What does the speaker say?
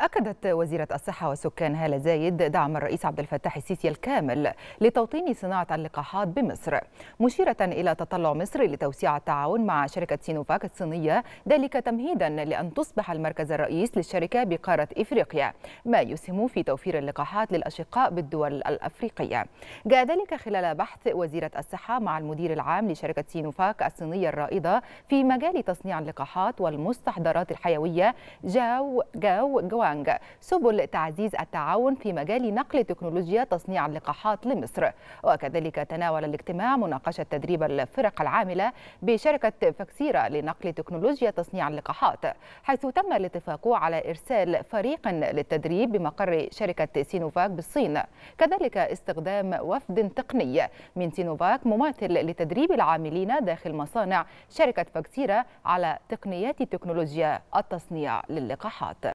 أكدت وزيرة الصحة والسكان هالة زايد دعم الرئيس عبد الفتاح السيسي الكامل لتوطين صناعة اللقاحات بمصر مشيرة إلى تطلع مصر لتوسيع التعاون مع شركة سينوفاك الصينية ذلك تمهيدا لأن تصبح المركز الرئيس للشركة بقارة إفريقيا ما يسهم في توفير اللقاحات للأشقاء بالدول الأفريقية جاء ذلك خلال بحث وزيرة الصحة مع المدير العام لشركة سينوفاك الصينية الرائدة في مجال تصنيع اللقاحات والمستحضرات الحيوية جاو جاو, جاو وانغ سبل تعزيز التعاون في مجال نقل تكنولوجيا تصنيع اللقاحات لمصر وكذلك تناول الاجتماع مناقشة تدريب الفرق العاملة بشركة فاكسيرا لنقل تكنولوجيا تصنيع اللقاحات حيث تم الاتفاق على إرسال فريق للتدريب بمقر شركة سينوفاك بالصين كذلك استخدام وفد تقني من سينوفاك مماثل لتدريب العاملين داخل مصانع شركة فاكسيرا على تقنيات تكنولوجيا التصنيع للقاحات